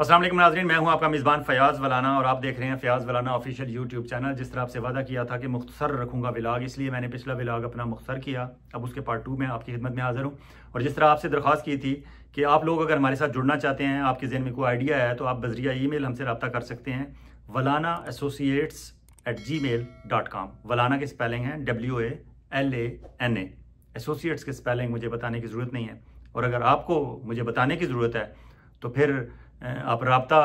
असलम नाजरीन मैं हूं आपका मेज़बान फ़याज़ वलाना और आप देख रहे हैं Fayyaz Walana official YouTube channel जिस तरह आपसे वादा किया था कि मुख्तर रखूंगा विलाग इसलिए मैंने पिछला विलाग अपना मुख्तर किया अब उसके पार्ट टू में आपकी खिदमत में हाज़िर हूं और जिस तरह आपसे दरख्वास्त की थी कि आप लोग अगर हमारे साथ जुड़ना चाहते हैं आपके जहन में कोई आइडिया है तो आप बजरिया ई मेल हमसे रबता कर सकते हैं Walana associates at gmail dot com Walana के स्पेलिंग है W A L A N associates के स्पेलिंग मुझे बताने की ज़रूरत नहीं है और अगर आपको मुझे बताने की ज़रूरत है तो फिर आप रबता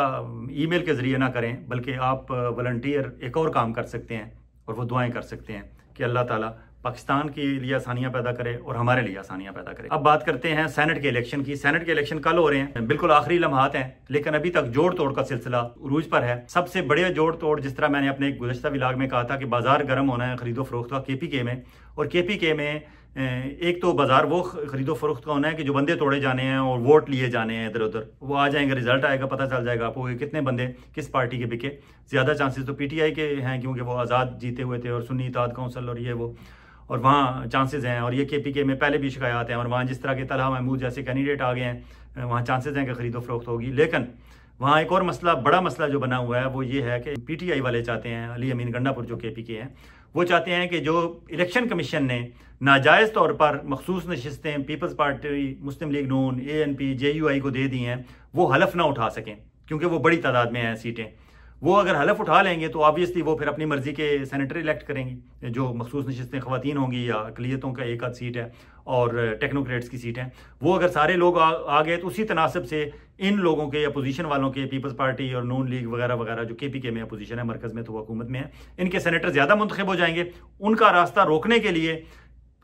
मेल के ज़रिए ना करें बल्कि आप वलंटियर एक और काम कर सकते हैं और वो दुआएं कर सकते हैं कि अल्लाह ताला पाकिस्तान के लिए आसानियां पैदा करे और हमारे लिए आसानियां पैदा करे अब बात करते हैं सेनेट के इलेक्शन की सेनेट के इलेक्शन कल हो रहे हैं बिल्कुल आखिरी लम्हात हैं लेकिन अभी तक जोड़ तोड़ का सिलसिला उरूज पर है सबसे बड़े जोड़ तोड़ जिस तरह मैंने अपने गुजशत विलाग में कहा था कि बाजार गर्म होना है खरीदो फरोख्त का के पी के में और के पी के में एक तो बाज़ार वो ख़रीदो फरोख्त का होना है कि जो बंदे तोड़े जाने हैं और वोट लिए जाने हैं इधर उधर वो आ जाएंगे रिजल्ट आएगा पता चल जाएगा आपको कि कितने बंदे किस पार्टी के बिके ज़्यादा चांसेस तो पीटीआई के हैं क्योंकि वो आज़ाद जीते हुए थे और सुन्नी इताद काउंसिल और ये वो और वहाँ चांसेज हैं और ये के पी के में पहले भी शिकायत हैं और वहाँ जिस तरह के तला महमूद जैसे कैंडिडेट आ गए हैं वहाँ चांसेज हैं कि ख़रीदो फरोख्त होगी लेकिन वहाँ एक और मसला बड़ा मसला जो बना हुआ है वो ये है कि आई वाले चाहते हैं अली अमीन गंडापुर जो के पी के हैं वो चाहते हैं कि जो इलेक्शन कमीशन ने नाजायज़ तौर पर मखसूस नशस्तें Peoples Party Muslim League Noon A N P J U I को दे दी हैं वो हलफ ना उठा सकें क्योंकि वो बड़ी तादाद में हैं सीटें वो अगर हलफ उठा लेंगे तो ऑबियसली वो फिर अपनी मर्ज़ी के सैनिटर इलेक्ट करेंगी जो मखसूस नशस्तें खुवान होंगी या अकलीतों का एक आध सीट है और टेक्नोक्रेट्स की सीट है वो अगर सारे लोग आ, आ गए तो उसी तनासब से इन लोगों के अपोजिशन वालों के पीपल्स पार्टी और नून लीग वगैरह वगैरह जो के पी के में अपोजिशन है मरकज़ में तो हुकूमत में है इनके सेनेटर ज़्यादा मुंतखब हो जाएंगे उनका रास्ता रोकने के लिए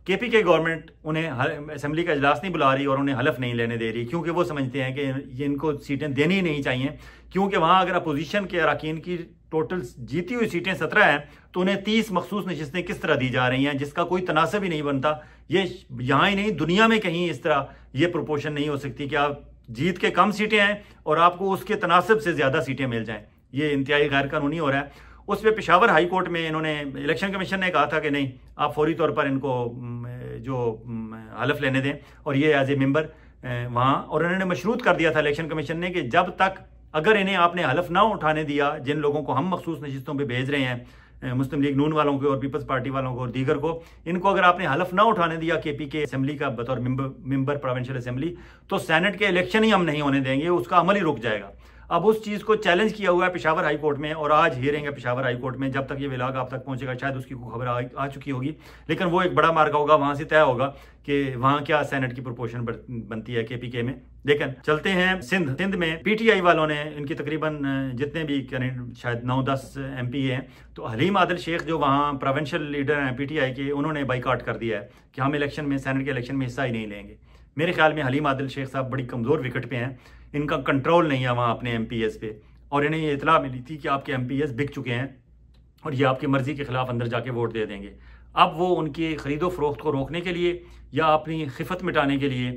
के पी के गवर्नमेंट उन्हें असम्बली का अजलास नहीं बुला रही और उन्हें हलफ नहीं लेने दे रही क्योंकि वो समझते हैं कि इनको सीटें देनी ही नहीं चाहिए क्योंकि वहाँ अगर अपोजिशन के अरकान की टोटल जीती हुई सीटें सत्रह हैं तो उन्हें तीस मखसूस नशस्तें किस तरह दी जा रही हैं जिसका कोई तनासब ही नहीं बनता ये यहाँ ही नहीं दुनिया में कहीं इस तरह ये प्रोपोर्शन नहीं हो सकती कि आप जीत के कम सीटें हैं और आपको उसके तनासब से ज़्यादा सीटें मिल जाएं ये इंतहाई गैर कानूनी हो रहा है उस पर पिशावर हाई कोर्ट में इन्होंने इलेक्शन कमीशन ने कहा था कि नहीं आप फौरी तौर पर इनको जो हलफ लेने दें और ये एज ए मेम्बर वहाँ और इन्होंने मशरूत कर दिया था इलेक्शन कमीशन ने कि जब तक अगर इन्हें आपने हलफ ना उठाने दिया जिन लोगों को हम मखसूस नशस्तों पर भेज रहे हैं मुस्लिम लीग नून वालों को और पीपल्स पार्टी वालों को और दीगर को इनको अगर आपने हलफ ना उठाने दिया के पी के असेंबली का बतौर मेंबर प्रोविंशियल असेंबली तो सैनेट के इलेक्शन ही हम नहीं होने देंगे उसका अमल ही रुक जाएगा अब उस चीज़ को चैलेंज किया हुआ है पिशावर हाई कोर्ट में और आज हियरिंग है पिशावर हाई कोर्ट में जब तक ये विलाग आप तक पहुंचेगा शायद उसकी खबर आ, आ चुकी होगी लेकिन वो एक बड़ा मार्ग होगा वहां से तय होगा कि वहां क्या सेनेट की प्रोपोर्शन बनती है केपीके में लेकिन चलते हैं सिंध सिंध में पीटीआई वालों ने इनकी तकरीबन जितने भी शायद नौ दस एम हैं तो हलीम आदिल शेख जो वहाँ प्रोवेंशियल लीडर हैं पीटीआई के उन्होंने बाइकआउट कर दिया है कि हम इलेक्शन में सेनेट के इलेक्शन में हिस्सा ही नहीं लेंगे मेरे ख्याल में हलीम आदिल शेख साहब बड़ी कमज़ोर विकेट पे हैं इनका कंट्रोल नहीं है वहाँ अपने एम पे और इन्हें ये इतला मिली थी कि आपके एम बिक चुके हैं और ये आपकी मर्ज़ी के ख़िलाफ़ अंदर जाके वोट दे देंगे अब वो उनकी ख़रीदो फरोख्त को रोकने के लिए या अपनी खिफत मिटाने के लिए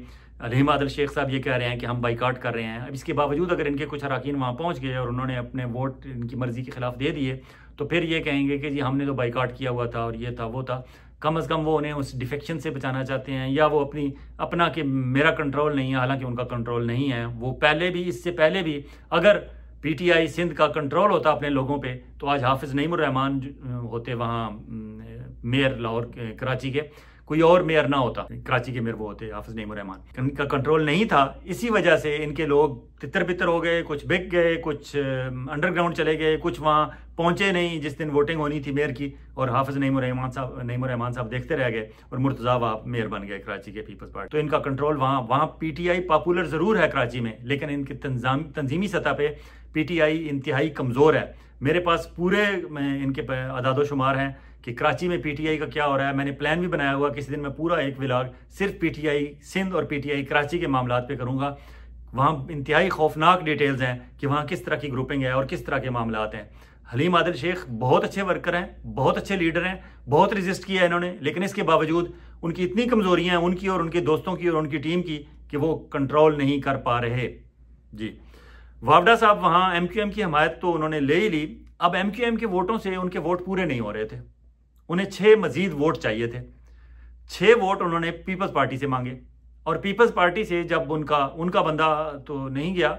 रहीम आदल शेख साहब ये कह रहे हैं कि हम बाइकाट कर रहे हैं अब इसके बावजूद अगर इनके कुछ अरकान वहाँ पहुँच गए और उन्होंने अपने वोट इनकी मर्ज़ी के ख़िलाफ़ दे दिए तो फिर ये कहेंगे कि जी हमने तो बाइकाट किया हुआ था और ये था वो था कम अज़ कम वो उन्हें उस डिफेक्शन से बचाना चाहते हैं या वो अपनी अपना कि मेरा कंट्रोल नहीं है हालांकि उनका कंट्रोल नहीं है वो पहले भी इससे पहले भी अगर पीटीआई सिंध का कंट्रोल होता अपने लोगों पे तो आज हाफिज़ नईमान होते वहाँ मेयर लाहौर कराची के कोई और मेयर ना होता कराची के मेयर वो होते हाफिज नईम रहमान इनका कंट्रोल नहीं था इसी वजह से इनके लोग तितर बितर हो गए कुछ बिक गए कुछ अंडरग्राउंड चले गए कुछ वहाँ पहुंचे नहीं जिस दिन वोटिंग होनी थी मेयर की और हाफिज नईम रहमान साहब नईम रहमान साहब देखते रह गए और मुर्तजा वहाँ मेयर बन गए कराची के पीपल्स पार्टी तो इनका कंट्रोल वहाँ वहाँ पीटीआई पॉपुलर ज़रूर है कराची में लेकिन इनकी तंजाम तंजीमी सतह पर आई इंतहाई कमज़ोर है मेरे पास पूरे इनके अदादोशुमार हैं कि कराची में पीटीआई का क्या हो रहा है मैंने प्लान भी बनाया हुआ किसी दिन मैं पूरा एक विलाग सिर्फ पीटीआई सिंध और पीटीआई कराची के मामला पे करूँगा वहाँ इंतहाई खौफनाक डिटेल्स हैं कि वहाँ किस तरह की ग्रुपिंग है और किस तरह के मामला हैं हलीम आदिल शेख बहुत अच्छे वर्कर हैं बहुत अच्छे लीडर हैं बहुत रजिस्ट किया है इन्होंने लेकिन इसके बावजूद उनकी इतनी कमजोरियां हैं उनकी और उनके दोस्तों की और उनकी टीम की कि वो कंट्रोल नहीं कर पा रहे जी वावडा साहब वहाँ एम की हमायत तो उन्होंने ले ही ली अब एम के वोटों से उनके वोट पूरे नहीं हो रहे थे उन्हें छः मजीद वोट चाहिए थे छः वोट उन्होंने पीपल्स पार्टी से मांगे और पीपल्स पार्टी से जब उनका उनका बंदा तो नहीं गया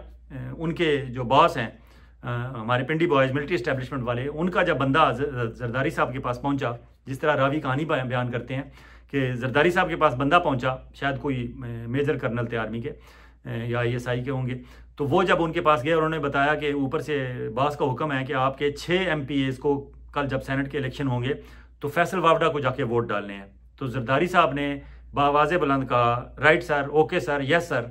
उनके जो बॉस हैं हमारे पिंडी बॉयज मिलिट्री इस्टेब्लिशमेंट वाले उनका जब बंदा जरदारी साहब के पास पहुंचा जिस तरह रावी कहानी बयान करते हैं कि जरदारी साहब के पास बंदा पहुंचा शायद कोई मेजर कर्नल थे आर्मी के या आई एस आई के होंगे तो वो जब उनके पास गए उन्होंने बताया कि ऊपर से बास का हुक्म है कि आपके छः एम पी एस को कल जब सेनेट के इलेक्शन होंगे तो फैसल वावडा को जाके वोट डालने हैं तो जरदारी साहब ने बावाज बुलंद कहा right sir okay sir yes sir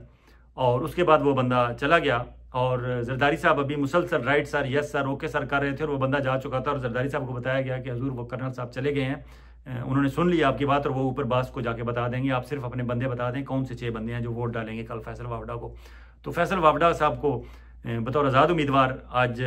और उसके बाद वो बंदा चला गया और जरदारी साहब अभी मुसलसल right sir yes sir okay sir कर रहे थे और वो बंदा जा चुका था और जरदारी साहब को बताया गया कि हजूर वो कर्नल साहब चले गए हैं उन्होंने सुन लिया आपकी बात और वो ऊपर बास को जाके बता देंगे आप सिर्फ अपने बंदे बता दें कौन से छः बंदे हैं जो वोट डालेंगे कल फैसल वावडा को तो फैसल वावडा साहब को बतौर आज़ाद उम्मीदवार आज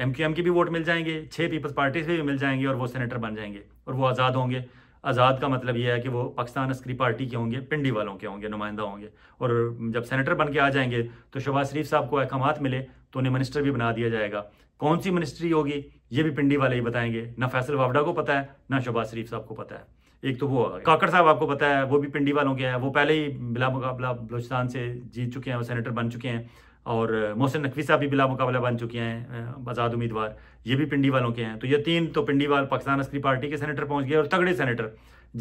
एम क्यू एम के भी वोट मिल जाएंगे छः पीपल्स पार्टी से भी मिल जाएंगे और वो सेनेटर बन जाएंगे और वो आज़ाद होंगे आज़ाद का मतलब ये है कि वो पाकिस्तान अस्करी पार्टी के होंगे पिंडी वालों के होंगे नुमाइंदा होंगे और जब सेनेटर बन के आ जाएंगे तो शहबाज शरीफ साहब को अहकाम मिले तो उन्हें मिनिस्टर भी बना दिया जाएगा कौन सी मिनिस्ट्री होगी ये भी पिंडी वाले ही बताएंगे ना फैसल वावडा को पता है ना शहबाज शरीफ साहब को पता है एक तो वो काकड़ साहब आपको पता है वो भी पिंडी वालों के हैं वो पहले ही बिला मुकाबला बलोचिस्तान से जीत चुके हैं वो सेनेटर बन चुके हैं और मोहसिन नकवी साहब भी बिला मुकाबला बन चुके हैं आज़ाद उम्मीदवार ये भी पिंडी वालों के हैं तो ये तीन तो पिंडी वाल पाकिस्तान असली पार्टी के सेनेटर पहुंच गए और तगड़े सेनेटर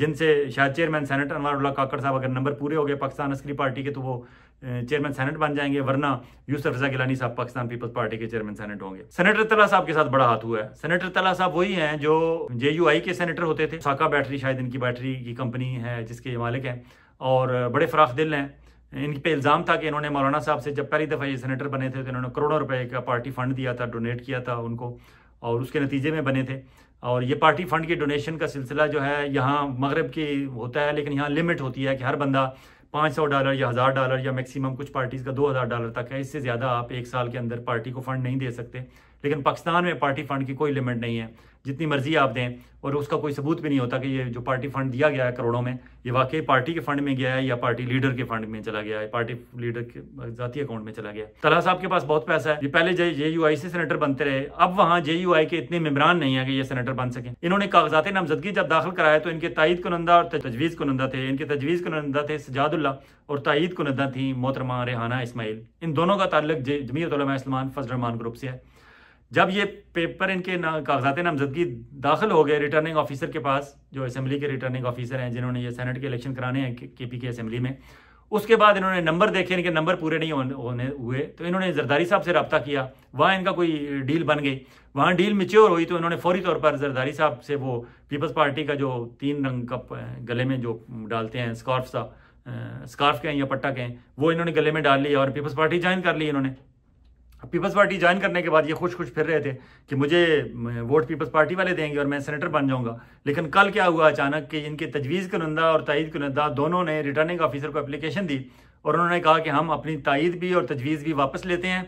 जिनसे शायद चेयरमैन सेनेट अनवारुल्ला काकड़ साहब अगर नंबर पूरे हो गए पाकिस्तान असली पार्टी के तो वो चेयरमैन सेनेट बन जाएंगे वरना यूसफ रजा गिलानी साहब पाकिस्तान पीपल्स पार्टी के चेयरमैन सेनेट होंगे सेनेटर तला साहब के साथ बड़ा हाथ हुआ है सेनेटर तला साहब वही हैं जो जे यू आई के सेनेटर होते थे साका बैटरी शायद इनकी बैटरी की कंपनी है जिसके ये मालिक हैं और बड़े फराख दिल हैं इन पे इल्ज़ाम था कि इन्होंने मौलाना साहब से जब पहली दफ़ा ये सेनेटर बने थे तो इन्होंने करोड़ों रुपए का पार्टी फंड दिया था डोनेट किया था उनको और उसके नतीजे में बने थे और ये पार्टी फंड की डोनेशन का सिलसिला जो है यहाँ मगरब की होता है लेकिन यहाँ लिमिट होती है कि हर बंदा पाँच सौ डॉलर या हज़ार डॉलर या मैक्सिमम कुछ पार्टीज़ का दो हज़ार डॉलर तक है इससे ज़्यादा आप एक साल के अंदर पार्टी को फंड नहीं दे सकते लेकिन पाकिस्तान में पार्टी फंड की कोई लिमिट नहीं है जितनी मर्जी आप दें और उसका कोई सबूत भी नहीं होता कि ये जो पार्टी फंड दिया गया है करोड़ों में ये वाकई पार्टी के फंड में गया है या पार्टी लीडर के फंड में चला गया है पार्टी लीडर के जाती अकाउंट में चला गया तला साहब के पास बहुत पैसा है ये पहले जे जे यू आई से सेनेटर बनते रहे अब वहाँ जे यू आई के इतने मेबरान नहीं है कि ये सेनेटर बन सके इन्होंने कागजात नामजदगी जब दाखिल कराया तो इनके तायद कुनंदा और तजवीज़ कुनंदा थे इनके तजवीज़ कुनंदा थे सजादुल्ला और तायद कुनंदा थी मोहतरमा रेहाना इसमाइल इन दोनों का ताल्लक जमीयत इस्लामान फजरमान ग्रुप से है जब ये पेपर इनके कागजात नामजदगी दाखिल हो गए रिटर्निंग ऑफिसर के पास जो असम्बली के रिटर्निंग ऑफिसर हैं जिन्होंने ये सेनेट के इलेक्शन कराने हैं के पी के असम्बली में उसके बाद इन्होंने नंबर देखे इनके नंबर पूरे नहीं होने हुए तो इन्होंने जरदारी साहब से रबता किया वहाँ इनका कोई डील बन गई वहाँ डील मिच्योर हुई तो इन्होंने फौरी तौर पर जरदारी साहब से वो पीपल्स पार्टी का जो तीन रंग का गले में जो डालते हैं स्कॉर्फ सा स्कॉर्फ कहें या पट्टा कहें वो इन्होंने गले में डाल लिया और पीपल्स पार्टी ज्वाइन कर ली इन्होंने पीपल्स पार्टी ज्वाइन करने के बाद ये खुश खुश फिर रहे थे कि मुझे वोट पीपल्स पार्टी वाले देंगे और मैं सेनेटर बन जाऊंगा लेकिन कल क्या हुआ अचानक कि इनके तजवीज़ नंदा और तइद कुनंदा दोनों ने रिटर्निंग ऑफिसर को अप्लीकेशन दी और उन्होंने कहा कि हम अपनी तइद भी और तजवीज़ भी वापस लेते हैं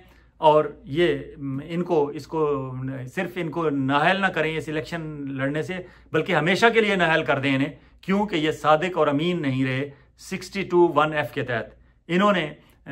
और ये इनको इसको सिर्फ इनको नाहल ना करें इस इलेक्शन लड़ने से बल्कि हमेशा के लिए नाहल कर दें इन्हें क्योंकि ये सादक और अमीन नहीं रहे सिक्सटी टू वन एफ़ के तहत इन्होंने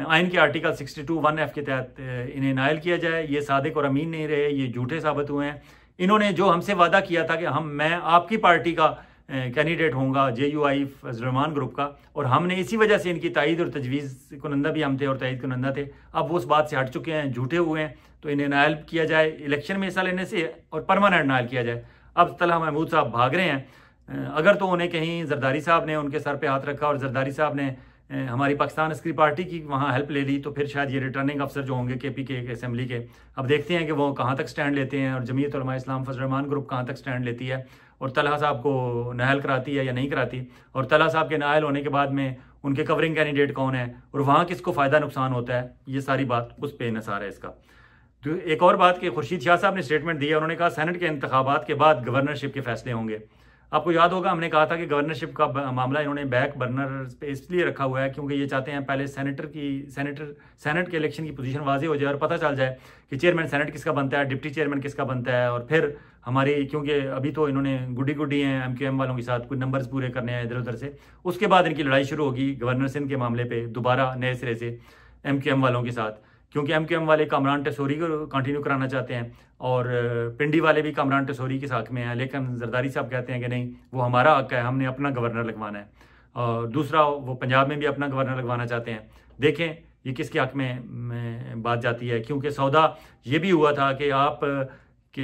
आइन के आर्टिकल 62 वन एफ के तहत इन्हें नायल किया जाए ये सादिक और अमीन नहीं रहे ये झूठे साबित हुए हैं इन्होंने जो हमसे वादा किया था कि हम मैं आपकी पार्टी का कैंडिडेट होंगे जे यू आई फजलरमान ग्रुप का और हमने इसी वजह से इनकी तइद और तजवीज़ कुनंदा भी हम थे और तइद कुनंदा थे अब वो उस बात से हट चुके हैं झूठे हुए हैं तो इन्हें नायल किया जाए इलेक्शन में हिस्सा लेने से और परमानेंट नायल किया जाए अब तला महमूद साहब भाग रहे हैं अगर तो उन्हें कहीं जरदारी साहब ने उनके सर पर हाथ रखा और जरदारी साहब ने हमारी पाकिस्तान अस्करी पार्टी की वहाँ हेल्प ले ली तो फिर शायद ये रिटर्निंग अफसर जो होंगे के पी के असम्बली के अब देखते हैं कि वो कहाँ तक स्टैंड लेते हैं और जमीयत इस्लाम फजरमान ग्रुप कहाँ तक स्टैंड लेती है और तलहा साहब को नहल कराती है या नहीं कराती और तलहा साहब के नायल होने के बाद में उनके कवरिंग कैंडिडेट कौन है और वहाँ किसको फ़ायदा नुकसान होता है ये सारी बात उस पर नसार है इसका तो एक और बात कि खुर्शीद शाह साहब ने स्टेटमेंट दिया उन्होंने कहा सैनट के इंतबात के बाद गवर्नरशिप के फैसले होंगे आपको याद होगा हमने कहा था कि गवर्नरशिप का मामला इन्होंने बैक बर्नर पे इसलिए रखा हुआ है क्योंकि ये चाहते हैं पहले सेनेटर की सेनेटर सेनेट के इलेक्शन की पोजीशन वाजी हो जाए और पता चल जाए कि चेयरमैन सेनेट किसका बनता है डिप्टी चेयरमैन किसका बनता है और फिर हमारी क्योंकि अभी तो इन्होंने गुडी गुडी हैं एम क्यू एम वालों के साथ कुछ नंबर्स पूरे करने हैं इधर उधर से उसके बाद इनकी लड़ाई शुरू होगी गवर्नर सिंह के मामले पर दोबारा नए सिरे से एम वालों के साथ क्योंकि एम क्यू एम वाले कामरान टसोरी को कंटिन्यू कराना चाहते हैं और पिंडी वाले भी कामरान टसोरी के साथ में हैं लेकिन जरदारी साहब कहते हैं कि नहीं वो हमारा हक है हमने अपना गवर्नर लगवाना है और दूसरा वो पंजाब में भी अपना गवर्नर लगवाना चाहते हैं देखें ये किसके हक में, बात जाती है क्योंकि सौदा ये भी हुआ था कि आप के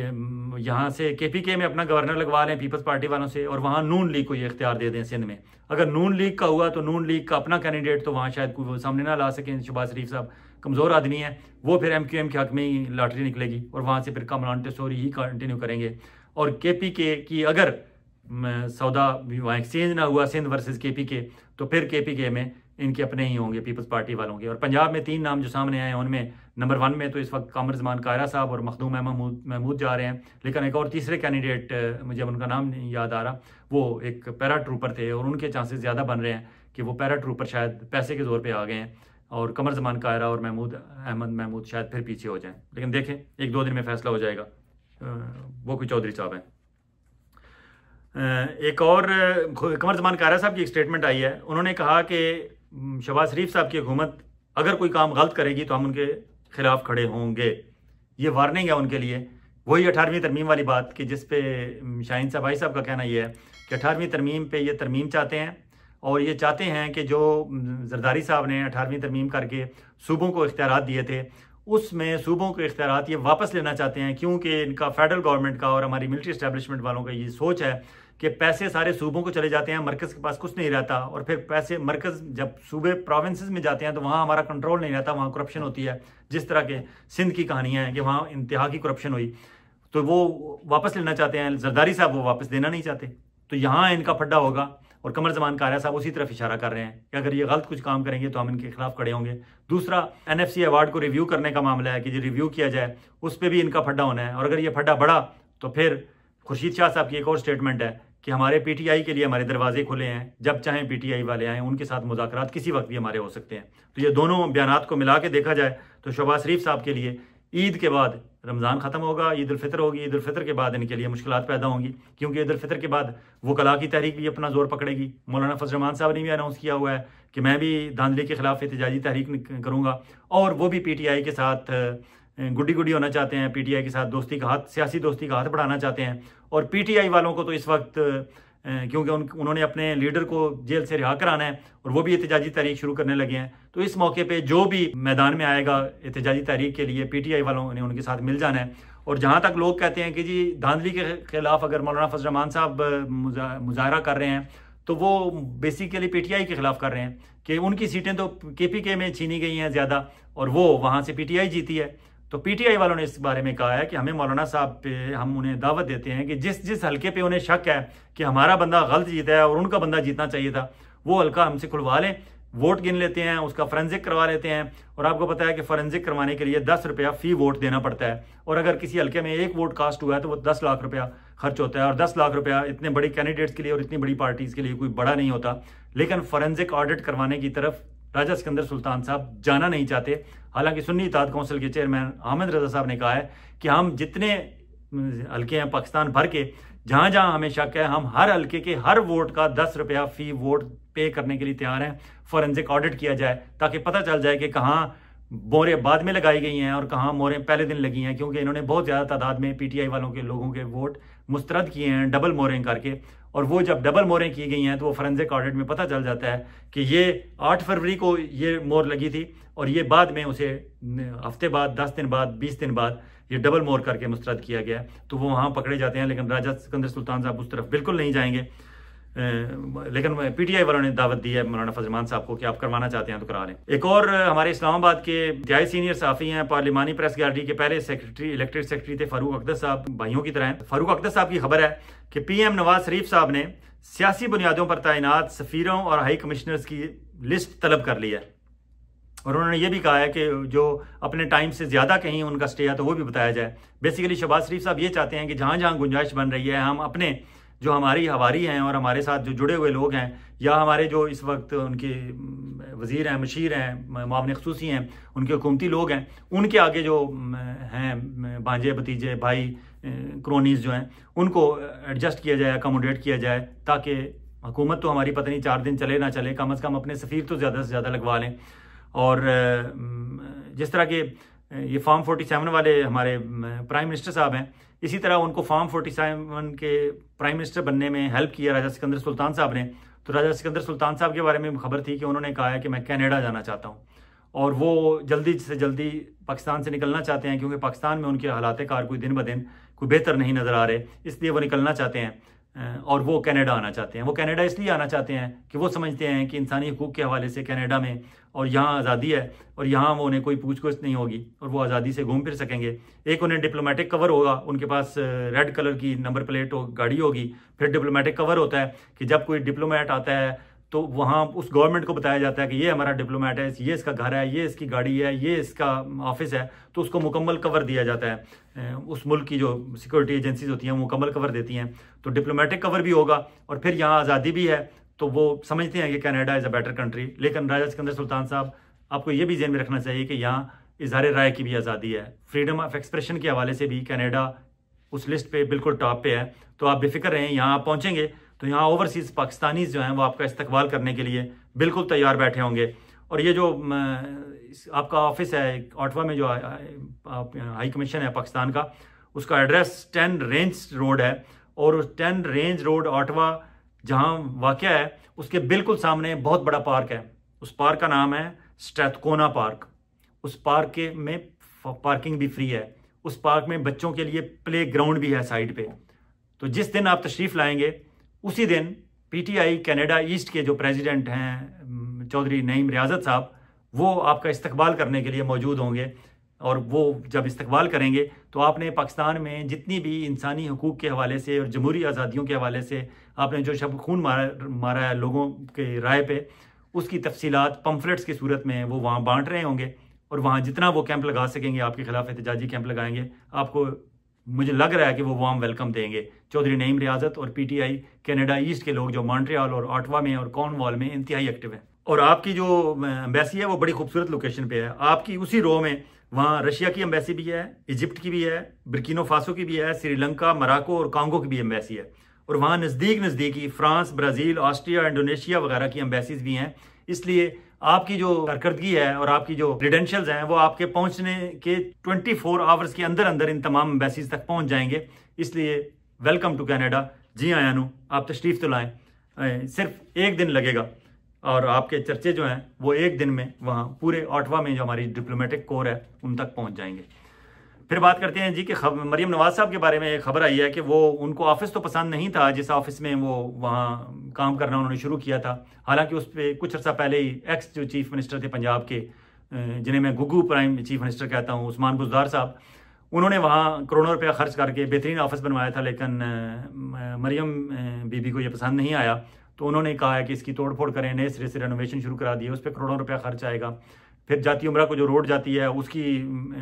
यहाँ से के पी के में अपना गवर्नर लगवा लें पीपल्स पार्टी वालों से और वहाँ नून लीग को ये इख्तियार दे दें सिंध में अगर नून लीग का हुआ तो नून लीग का अपना कैंडिडेट तो वहाँ शायद कोई सामने ना ला सकें शहबाज शरीफ साहब कमज़ोर आदमी है वो फिर एम क्यू एम के हक में ही लॉटरी निकलेगी और वहाँ से फिर कमरान टेस्टोरी ही कंटिन्यू करेंगे और के पी के की अगर सौदा वहाँ एक्सचेंज ना हुआ सिंध वर्सेस के पी के तो फिर के पी के में इनके अपने ही होंगे पीपल्स पार्टी वालों के और पंजाब में तीन नाम जो सामने आए हैं उनमें नंबर वन में तो इस वक्त कामर जमान कायरा साहब और मखदूम महमूद महमूद जा रहे हैं लेकिन एक और तीसरे कैंडिडेट मुझे उनका नाम नहीं याद आ रहा वो एक पैरा ट्रूपर थे और उनके चांसेस ज़्यादा बन रहे हैं कि वो पैरा ट्रूपर शायद पैसे के जोर पर आ गए हैं और कमर जमान कायरा और महमूद अहमद महमूद शायद फिर पीछे हो जाएं लेकिन देखें एक दो दिन में फैसला हो जाएगा वो कोई चौधरी साहब हैं एक और कमर जमान कायरा साहब की एक स्टेटमेंट आई है उन्होंने कहा कि शबाज शरीफ साहब की हुकूमत अगर कोई काम गलत करेगी तो हम उनके खिलाफ खड़े होंगे ये वार्निंग है उनके लिए वही अठारहवीं तरमीम वाली बात कि जिस पे शाहीन साहब भाई साहब का कहना यह है कि अठारहवीं तरमीम पे ये तरमीम चाहते हैं और ये चाहते हैं कि जो हम्म, जरदारी साहब ने अठारहवीं तरमीम करके सूबों को इख्तियार दिए थे उसमें सूबों के इख्तियार ये वापस लेना चाहते हैं क्योंकि इनका फेडरल गवर्नमेंट का और हमारी मिलिट्री इस्टेबलिशमेंट वालों का ये सोच है कि पैसे सारे सूबों को चले जाते हैं मरकज़ के पास कुछ नहीं रहता और फिर पैसे मरकज़ जब सूबे प्रोविंसेस में जाते हैं तो वहाँ हमारा कंट्रोल नहीं रहता वहाँ करप्शन होती है जिस तरह के सिंध की कहानियाँ हैं कि वहाँ इंतहा की करप्शन हुई तो वो वापस लेना चाहते हैं जरदारी साहब वो वापस देना नहीं चाहते तो यहाँ इनका फड्डा होगा और कमर जमान कारा साहब उसी तरफ इशारा कर रहे हैं कि अगर ये गलत कुछ काम करेंगे तो हम इनके खिलाफ खड़े होंगे दूसरा एन अवार्ड को रिव्यू करने का मामला है कि जो रिव्यू किया जाए उस पर भी इनका फड्डा होना है और अगर ये फड्डा बढ़ा तो फिर खुर्शीद शाह साहब की एक और स्टेटमेंट है कि हमारे पीटीआई के लिए हमारे दरवाजे खुले हैं जब चाहें पीटीआई वाले आएँ उनके साथ मुजाकर किसी वक्त भी हमारे हो सकते हैं तो ये दोनों बयान को मिला के देखा जाए तो शोबा शरीफ साहब के लिए ईद के बाद रमज़ान ख़त्म होगा ईद फितर होगी ईद फितर के बाद इनके लिए मुश्किल पैदा होंगी क्योंकि ईद फितर के बाद वो कला की तहरीक भी अपना जोर पकड़ेगी मौलाना फजरमान साहब ने भी अनाउंस किया हुआ है कि मैं भी धांधली के खिलाफ एहतजाजी तहरीक करूँगा और वो भी पी टी आई के साथ गुड्डी गुडी होना चाहते हैं पी टी आई के साथ दोस्ती का हाथ सियासी दोस्ती का हाथ बढ़ाना चाहते हैं और पी टी आई वालों को तो इस वक्त क्योंकि उन उन्होंने अपने लीडर को जेल से रिहा कराना है और वो भी एहतजाजी तहरीक शुरू करने लगे हैं तो इस मौके पे जो भी मैदान में आएगा एहतजाजी तहरीक के लिए पीटीआई वालों ने उनके साथ मिल जाना है और जहाँ तक लोग कहते हैं कि जी धांधली के खिलाफ अगर मौलाना फजरमान साहब मुजाहरा कर रहे हैं तो वो बेसिकली पीटीआई के खिलाफ कर रहे हैं कि उनकी सीटें तो के में छीनी गई हैं ज़्यादा और वो वहाँ से आई जीती है तो पीटीआई वालों ने इस बारे में कहा है कि हमें मौलाना साहब पे हम उन्हें दावत देते हैं कि जिस जिस हलके पे उन्हें शक है कि हमारा बंदा गलत जीता है और उनका बंदा जीतना चाहिए था वो हल्का हमसे खुलवा लें वोट गिन लेते हैं उसका फॉरेंसिक करवा लेते हैं और आपको पता है कि फॉरेंसिक करवाने के लिए दस रुपया फी वोट देना पड़ता है और अगर किसी हल्के में एक वोट कास्ट हुआ है तो वो दस लाख रुपया खर्च होता है और दस लाख रुपया इतने बड़े कैंडिडेट्स के लिए और इतनी बड़ी पार्टीज के लिए कोई बड़ा नहीं होता लेकिन फॉरेंसिक ऑडिट करवाने की तरफ राजा सिकंदर सुल्तान साहब जाना नहीं चाहते हालांकि सुन्नी इताद कौंसिल के चेयरमैन अहमद रजा साहब ने कहा है कि हम जितने हल्के हैं पाकिस्तान भर के जहाँ जहाँ हमें शक है हम हर हल्के के हर वोट का दस रुपया फी वोट पे करने के लिए तैयार हैं फॉरेंसिक ऑडिट किया जाए ताकि पता चल जाए कि कहाँ बोरें बाद में लगाई गई हैं और कहाँ मोरें पहले दिन लगी हैं क्योंकि इन्होंने बहुत ज़्यादा तादाद में पीटीआई वालों के लोगों के वोट मुस्तरद किए हैं डबल मोरें करके और वो जब डबल मोरें की गई हैं तो वो फॉरेंसिक ऑडिट में पता चल जाता है कि ये आठ फरवरी को ये मोर लगी थी और ये बाद में उसे हफ्ते बाद दस दिन बाद बीस दिन बाद ये डबल मोर करके मुस्तरद किया गया तो वो वहाँ पकड़े जाते हैं लेकिन राजा सिकंदर सुल्तान साहब उस तरफ बिल्कुल नहीं जाएंगे लेकिन पीटीआई वालों ने दावत दी है मौलाना फजलमान साहब को कि आप करवाना चाहते हैं तो करा लें एक और हमारे इस्लामाबाद के इंतहाई सीनियर साफी हैं पार्लिमानी प्रेस गैलरी के पहले सेक्रेटरी इलेक्टेड सेक्रेटरी थे फारूक अख्तर साहब भाइयों की तरह हैं फारूक अख्तर साहब की खबर है कि पीएम नवाज शरीफ साहब ने सियासी बुनियादों पर तैनात सफीरों और हाई कमिश्नर्स की लिस्ट तलब कर ली है और उन्होंने ये भी कहा है कि जो अपने टाइम से ज़्यादा कहीं उनका स्टे है तो वो भी बताया जाए बेसिकली शहबाज शरीफ साहब ये चाहते हैं कि जहाँ जहाँ गुंजाइश बन रही है हम अपने जो हमारी हवारी हैं और हमारे साथ जो जुड़े हुए लोग हैं या हमारे जो इस वक्त उनके वज़ीर हैं मशीर हैं मामले खसूसी हैं उनके हुकूमती लोग हैं उनके आगे जो हैं भांजे भतीजे भाई क्रोनीज़ जो हैं उनको एडजस्ट किया जाए अकोमोडेट किया जाए ताकि हुकूमत तो हमारी पता नहीं चार दिन चले ना चले कम अज़ कम अपने सफ़ीर तो ज़्यादा से ज़्यादा लगवा लें और जिस तरह के ये फार्म सेवन वाले हमारे प्राइम मिनिस्टर साहब हैं इसी तरह उनको फार्म सेवन के प्राइम मिनिस्टर बनने में हेल्प किया राजा सिकंदर सुल्तान साहब ने तो राजा सिकंदर सुल्तान साहब के बारे में खबर थी कि उन्होंने कहा है कि मैं कनाडा जाना चाहता हूँ और वो जल्दी से जल्दी पाकिस्तान से निकलना चाहते हैं क्योंकि पाकिस्तान में उनके हालात कार कोई दिन ब दिन कोई बेहतर नहीं नज़र आ रहे इसलिए वो निकलना चाहते हैं और वो कनाडा आना चाहते हैं वो कनाडा इसलिए आना चाहते हैं कि वो समझते हैं कि इंसानी हकूक़ के हवाले से कनाडा में और यहाँ आज़ादी है और यहाँ वो उन्हें कोई पूछ गुछ नहीं होगी और वो आज़ादी से घूम फिर सकेंगे एक उन्हें डिप्लोमेटिक कवर होगा उनके पास रेड कलर की नंबर प्लेट हो गाड़ी होगी फिर डिप्लोमेटिक कवर होता है कि जब कोई डिप्लोमेट आता है तो वहाँ उस गवर्नमेंट को बताया जाता है कि ये हमारा डिप्लोमेट है ये इसका घर है ये इसकी गाड़ी है ये इसका ऑफिस है तो उसको मुकम्मल कवर दिया जाता है उस मुल्क की जो सिक्योरिटी एजेंसीज होती हैं वो मुकम्मल कवर देती हैं तो डिप्लोमेटिक कवर भी होगा और फिर यहाँ आज़ादी भी है तो वो समझते हैं कि Canada is a better country लेकिन राजा सिकंदर सुल्तान साहब आपको ये भी जहन में रखना चाहिए कि यहाँ इजहार राय की भी आज़ादी है फ्रीडम ऑफ एक्सप्रेशन के हवाले से भी कैनेडा उस लिस्ट पे बिल्कुल टॉप पे है तो आप बेफिक्र रहें यहाँ आप पहुँचेंगे तो यहाँ ओवरसीज़ पाकिस्तानी जो हैं वो आपका इस्तकबाल करने के लिए बिल्कुल तैयार बैठे होंगे और ये जो आपका ऑफिस है ऑटवा में जो हाई कमीशन है पाकिस्तान का उसका एड्रेस टेन रेंज रोड है और उस टेन रेंज रोड ऑटवा जहाँ वाक़ है उसके बिल्कुल सामने बहुत बड़ा पार्क है उस पार्क का नाम है स्टैथकोना पार्क उस पार्क के में पार्किंग भी फ्री है उस पार्क में बच्चों के लिए प्ले ग्राउंड भी है साइड पे तो जिस दिन आप तशरीफ़ लाएंगे उसी दिन पीटीआई कनाडा ईस्ट के जो प्रेसिडेंट हैं चौधरी नईम रियाजत साहब वो आपका इस्तकबाल करने के लिए मौजूद होंगे और वो जब इस्तकबाल करेंगे तो आपने पाकिस्तान में जितनी भी इंसानी हकूक़ के हवाले से और जमहूरी आज़ादियों के हवाले से आपने जो शब खून मारा मारा है लोगों के राय पे उसकी तफसीत पम्फलेट्स की सूरत में वो वहाँ बांट रहे होंगे और वहाँ जितना वो कैंप लगा सकेंगे आपके खिलाफ एहतजाजी कैंप लगाएंगे आपको मुझे लग रहा है कि वो वाम वेलकम देंगे चौधरी नईम रियाजत और पीटीआई कनाडा ईस्ट के लोग जो मॉन्ट्रियाल और ऑटवा में और कॉर्नवॉल में इंतहाई एक्टिव हैं और आपकी जो एम्बेसी है वो बड़ी खूबसूरत लोकेशन पे है आपकी उसी रो में वहाँ रशिया की एम्बेसी भी है इजिप्ट की भी है बर्किनो फासो की भी है श्रीलंका मराको और कांगो की भी अम्बेसी है और वहाँ नज़दीक नज़दीकी फ्रांस ब्राज़ील ऑस्ट्रिया इंडोनेशिया वगैरह की एम्बेसीज भी हैं इसलिए आपकी जो कारकर्दगी है और आपकी जो क्रीडेंशियल हैं वो आपके पहुंचने के 24 फोर आवर्स के अंदर अंदर इन तमाम एम्बेसीज तक पहुंच जाएंगे इसलिए वेलकम टू कैनेडा जी आया हाँ, यानू आप तशरीफ़ तो लाएँ सिर्फ एक दिन लगेगा और आपके चर्चे जो हैं वो एक दिन में वहाँ पूरे ऑटवा में जो हमारी डिप्लोमेटिक कोर है उन तक पहुँच जाएंगे फिर बात करते हैं जी कि मरीम नवाज साहब के बारे में एक खबर आई है कि वो उनको ऑफिस तो पसंद नहीं था जिस ऑफिस में वो वहाँ काम करना उन्होंने शुरू किया था हालांकि उस पर कुछ अर्सा पहले ही एक्स जो चीफ मिनिस्टर थे पंजाब के जिन्हें मैं गुगू प्राइम चीफ मिनिस्टर कहता हूँ उस्मान बुजदार साहब उन्होंने वहाँ करोड़ों रुपया खर्च करके बेहतरीन ऑफिस बनवाया था लेकिन मरियम बीबी को ये पसंद नहीं आया तो उन्होंने कहा है कि इसकी तोड़फोड़ करें नए सिरे से रेनोवेशन शुरू करा दिए उस पर करोड़ों रुपया खर्च आएगा फिर जाती उम्र को जो रोड जाती है उसकी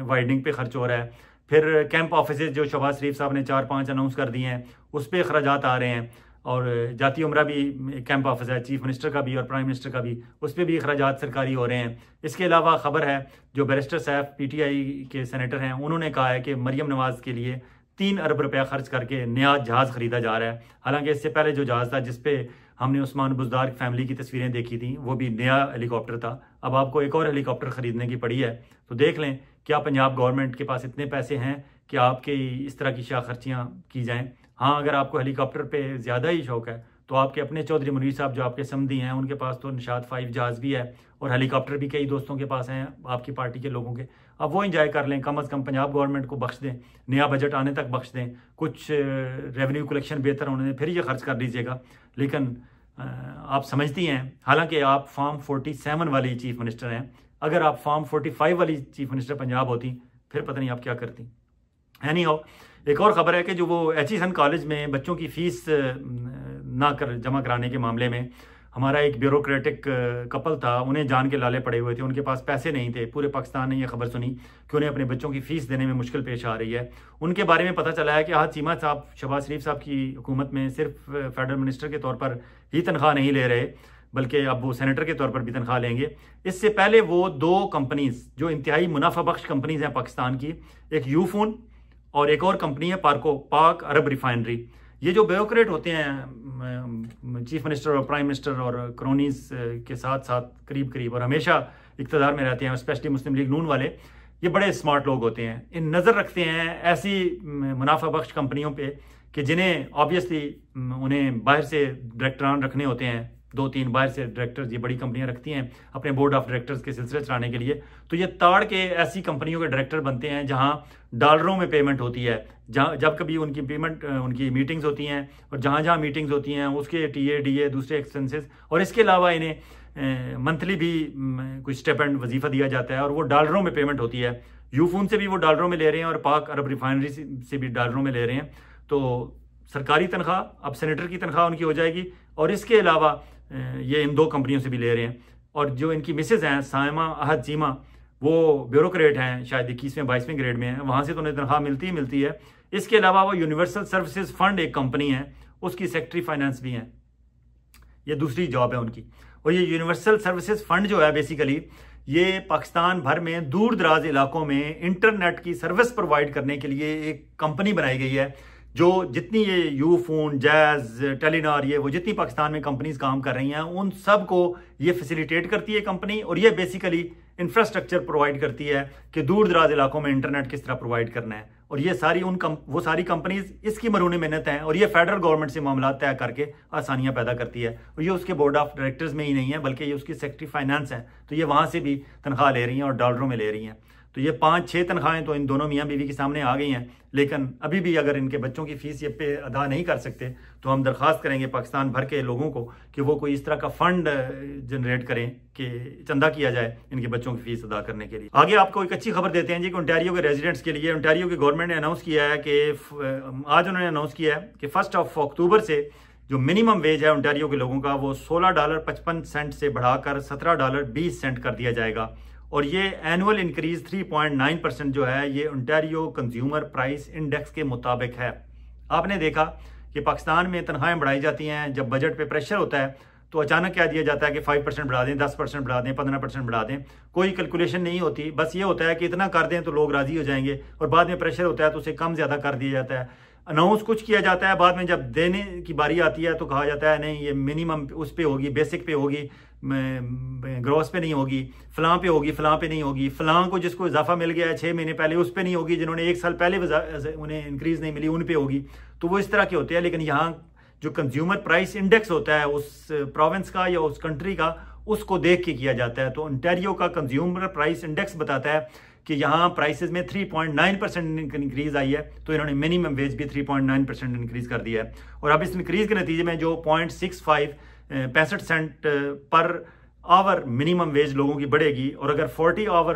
वाइडनिंग पे खर्च हो रहा है फिर कैंप ऑफिस जो शहबाज शरीफ साहब ने चार पाँच अनाउंस कर दिए हैं उस पर अखराज आ रहे हैं और जाती उम्र भी कैंप ऑफिस है चीफ मिनिस्टर का भी और प्राइम मिनिस्टर का भी उस पर भी अखराज सरकारी हो रहे हैं इसके अलावा ख़बर है जो बैरिस्टर साहब पी टी आई के सेनेटर हैं उन्होंने कहा है कि मरियम नवाज़ के लिए तीन अरब रुपया खर्च करके नया जहाज़ ख़रीदा जा रहा है हालांकि इससे पहले जो जहाज़ था जिसपे हमने उस्मान बुजदार फैमिली की तस्वीरें देखी थी वो भी नया हेलीकॉप्टर था अब आपको एक और हेलीकॉप्टर ख़रीदने की पड़ी है तो देख लें क्या पंजाब गवर्नमेंट के पास इतने पैसे हैं कि आपके इस तरह की शाह खर्चियाँ की जाएँ हाँ अगर आपको हेलीकॉप्टर पर ज़्यादा ही शौक है तो आपके अपने चौधरी मुनीर साहब जो आपके समधी हैं उनके पास तो निशात फाइव जहाज भी है और हेलीकॉप्टर भी कई दोस्तों के पास हैं आपकी पार्टी के लोगों के अब वो इंजॉय कर लें कम अज़ कम पंजाब गवर्नमेंट को बख्श दें नया बजट आने तक बख्श दें कुछ रेवेन्यू कलेक्शन बेहतर होने दें फिर ये खर्च कर लीजिएगा लेकिन आप समझती हैं हालांकि आप फॉर्म फोर्टी सेवन वाली चीफ मिनिस्टर हैं अगर आप फॉर्म फोर्टी फाइव वाली चीफ मिनिस्टर पंजाब होती फिर पता नहीं आप क्या करती है नहीं हो एक और ख़बर है कि जो वो एच कॉलेज e में बच्चों की फ़ीस ना कर जमा कराने के मामले में हमारा एक ब्यूरोक्रेटिक कपल था उन्हें जान के लाले पड़े हुए थे उनके पास पैसे नहीं थे पूरे पाकिस्तान ने यह खबर सुनी कि उन्हें अपने बच्चों की फ़ीस देने में मुश्किल पेश आ रही है उनके बारे में पता चला है कि आज सीमा साहब शबाज शरीफ साहब की हुकूमत में सिर्फ फेडरल मिनिस्टर के तौर पर ही तनख्वाह नहीं ले रहे बल्कि अब वो सेनेटर के तौर पर भी तनख्वाह लेंगे इससे पहले वो दो कंपनीज़ जो इंतहाई मुनाफा बख्श कंपनीज़ हैं पाकिस्तान की एक यूफोन और एक और कंपनी है पार्को पाक अरब रिफाइनरी ये जो ब्यूरोक्रेट होते हैं चीफ मिनिस्टर और प्राइम मिनिस्टर और क्रोनीस के साथ साथ करीब करीब और हमेशा इकतदार में रहते हैं स्पेशली मुस्लिम लीग नून वाले ये बड़े स्मार्ट लोग होते हैं इन नज़र रखते हैं ऐसी मुनाफा बख्श कंपनियों पे कि जिन्हें ऑब्वियसली उन्हें बाहर से डायरेक्टरान रखने होते हैं दो तीन बार से डायरेक्टर्स ये बड़ी कंपनियां रखती हैं अपने बोर्ड ऑफ डायरेक्टर्स के सिलसिले चलाने के लिए तो ये ताड़ के ऐसी कंपनियों के डायरेक्टर बनते हैं जहां डॉलरों में पेमेंट होती है जहाँ जब कभी उनकी पेमेंट उनकी मीटिंग्स होती हैं और जहाँ जहाँ मीटिंग्स होती हैं उसके टी ए डी ए दूसरे एक्सपेंसिस और इसके अलावा इन्हें मंथली भी कुछ स्टेप एंड वजीफा दिया जाता है और वो डॉलरों में पेमेंट होती है यूफोन से भी वो डॉलरों में ले रहे हैं और पाक अरब रिफाइनरी से भी डॉलरों में ले रहे हैं तो सरकारी तनख्वाह अब सेनेटर की तनख्वाह उनकी हो जाएगी और इसके अलावा ये इन दो कंपनियों से भी ले रहे हैं और जो इनकी मिसेज हैं सायमा अहद जीमा वो ब्यूरोक्रेट हैं शायद इक्कीसवें बाईसवें ग्रेड में हैं वहाँ से तो उन्हें तनख्वाह मिलती ही मिलती है इसके अलावा वो यूनिवर्सल सर्विसेज फंड एक कंपनी है उसकी सेक्ट्री फाइनेंस भी हैं ये दूसरी जॉब है उनकी और ये यूनिवर्सल सर्विसेज फंड जो है बेसिकली ये पाकिस्तान भर में दूर दराज इलाकों में इंटरनेट की सर्विस प्रोवाइड करने के लिए एक कंपनी बनाई गई है जो जितनी ये यू फोन जैज़ टेलीनार ये वो जितनी पाकिस्तान में कंपनीज काम कर रही हैं उन सब को ये फैसिलिटेट करती है कंपनी और ये बेसिकली इंफ्रास्ट्रक्चर प्रोवाइड करती है कि दूर दराज इलाकों में इंटरनेट किस तरह प्रोवाइड करना है और ये सारी उन कम, वो सारी कंपनीज इसकी मरूनी मेहनत हैं और ये फेडरल गवर्नमेंट से मामला तय करके आसानियां पैदा करती है और ये उसके बोर्ड ऑफ डायरेक्टर्स में ही नहीं है बल्कि ये उसकी सेक्रेटरी फाइनेंस हैं तो ये वहाँ से भी तनख्वाह ले रही हैं और डॉलरों में ले रही हैं तो ये पाँच छः तनख्वाहें तो इन दोनों मियाँ बीवी के सामने आ गई हैं लेकिन अभी भी अगर इनके बच्चों की फ़ीस ये पे अदा नहीं कर सकते तो हम दरख्वास्त करेंगे पाकिस्तान भर के लोगों को कि वो कोई इस तरह का फ़ंड जनरेट करें कि चंदा किया जाए इनके बच्चों की फ़ीस अदा करने के लिए आगे आपको एक अच्छी खबर देते हैं जी कि ओंटारियो के रेजिडेंट्स के लिए ओंटारियो की गवर्नमेंट ने अनाउंस किया है कि आज उन्होंने अनाउंस किया है कि फर्स्ट ऑफ अक्टूबर से जो मिनिमम वेज है ओंटारियो के लोगों का वो सोलह डॉलर पचपन सेंट से बढ़ाकर सत्रह डॉलर बीस सेंट कर दिया जाएगा और ये एनुअल इंक्रीज 3.9 परसेंट जो है ये ओंटेरियो कंज्यूमर प्राइस इंडेक्स के मुताबिक है आपने देखा कि पाकिस्तान में तनख्वाहें बढ़ाई जाती हैं जब बजट पे प्रेशर होता है तो अचानक क्या दिया जाता है कि फाइव परसेंट बढ़ा दें दस परसेंट बढ़ा दें पंद्रह परसेंट बढ़ा दें कोई कैलकुलेशन नहीं होती बस ये होता है कि इतना कर दें तो लोग राज़ी हो जाएंगे और बाद में प्रेशर होता है तो उसे कम ज़्यादा कर दिया जाता है अनाउंस कुछ किया जाता है बाद में जब देने की बारी आती है तो कहा जाता है नहीं ये मिनिमम उस पे होगी बेसिक पे होगी ग्रॉस पे नहीं होगी फलां पे होगी फलां पे नहीं होगी फलां को जिसको इजाफा मिल गया है छः महीने पहले उस पर नहीं होगी जिन्होंने एक साल पहले उन्हें इंक्रीज़ नहीं मिली उन पर होगी तो वो इस तरह के होते हैं लेकिन यहाँ जो कंज्यूमर प्राइस इंडेक्स होता है उस प्रोविंस का या उस कंट्री का उसको देख के किया जाता है तो ऑन्टेरियो का कंज्यूमर प्राइस इंडेक्स बताता है कि यहाँ प्राइसेस में 3.9 परसेंट इंक्रीज आई है तो इन्होंने मिनिमम वेज भी 3.9 परसेंट इंक्रीज कर दिया है और अब इस इंक्रीज के नतीजे में जो पॉइंट सिक्स फाइव पैंसठ cent per hour minimum wage लोगों की बढ़ेगी और अगर 40 आवर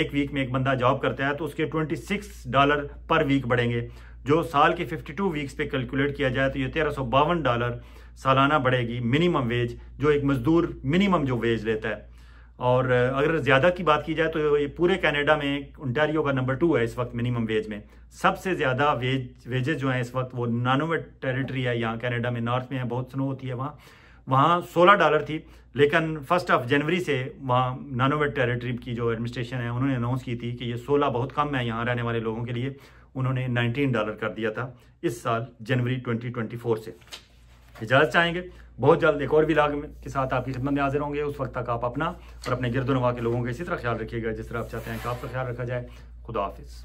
एक वीक में एक बंदा जॉब करता है तो उसके 26 डॉलर पर वीक बढ़ेंगे जो साल के 52 वीक्स पे कैलकुलेट किया जाए तो ये तेरह डॉलर सालाना बढ़ेगी मिनिमम वेज जो एक मजदूर मिनिमम जो वेज लेता है और अगर ज़्यादा की बात की जाए तो ये पूरे कनाडा में उन्टारियो का नंबर टू है इस वक्त मिनिमम वेज में सबसे ज़्यादा वेज वेजेज जो हैं इस वक्त वो नानोवे टेरिटरी है यहाँ कनाडा में नॉर्थ में है बहुत स्नो होती है वहाँ वहाँ सोलह डॉलर थी लेकिन फर्स्ट ऑफ जनवरी से वहाँ नानोवे टेरिटरी की जो एडमिनिस्ट्रेशन है उन्होंने अनाउंस की थी कि ये सोलह बहुत कम है यहाँ रहने वाले लोगों के लिए उन्होंने नाइनटीन डॉलर कर दिया था इस साल जनवरी ट्वेंटी से इजाज़त चाहेंगे बहुत जल्द एक और विलाग के साथ आपकी खिदमत में हाजिर होंगे उस वक्त तक आप अपना और अपने गिरदोनवा के लोगों का इसी तरह ख्याल रखिएगा जिस तरह आप चाहते हैं कि आपका ख्याल रखा जाए खुदा हाफिज़